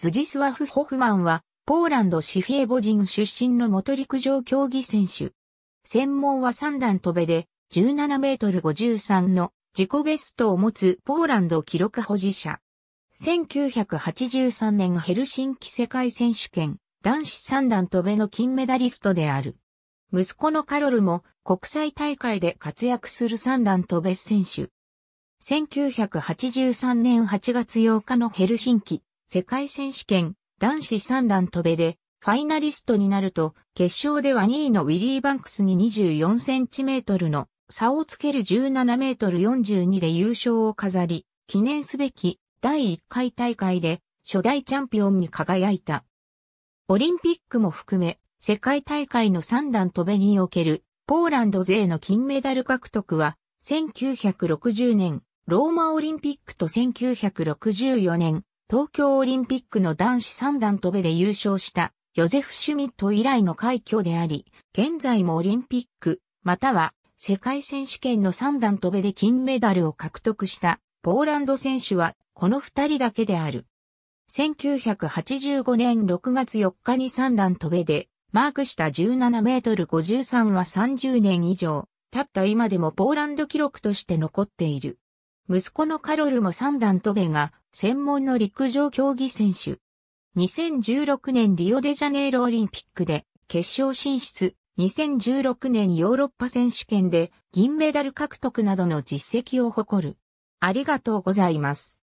ズジスワフ・ホフマンは、ポーランドシフィエボ人出身の元陸上競技選手。専門は三段飛べで、17メートル53の自己ベストを持つポーランド記録保持者。1983年ヘルシンキ世界選手権、男子三段飛べの金メダリストである。息子のカロルも国際大会で活躍する三段飛べ選手。1983年8月8日のヘルシンキ世界選手権男子三段飛べでファイナリストになると、決勝では2位のウィリー・バンクスに24センチメートルの差をつける17メートル42で優勝を飾り、記念すべき第1回大会で初代チャンピオンに輝いた。オリンピックも含め、世界大会の三段飛べにおけるポーランド勢の金メダル獲得は、1960年ローマオリンピックと1964年東京オリンピックの男子三段飛べで優勝したヨゼフ・シュミット以来の快挙であり、現在もオリンピック、または世界選手権の三段飛べで金メダルを獲得したポーランド選手はこの二人だけである。1985年6月4日に三段飛べでマークした17メートル53は30年以上、たった今でもポーランド記録として残っている。息子のカロルも三段飛べが、専門の陸上競技選手。2016年リオデジャネイロオリンピックで決勝進出、2016年ヨーロッパ選手権で銀メダル獲得などの実績を誇る。ありがとうございます。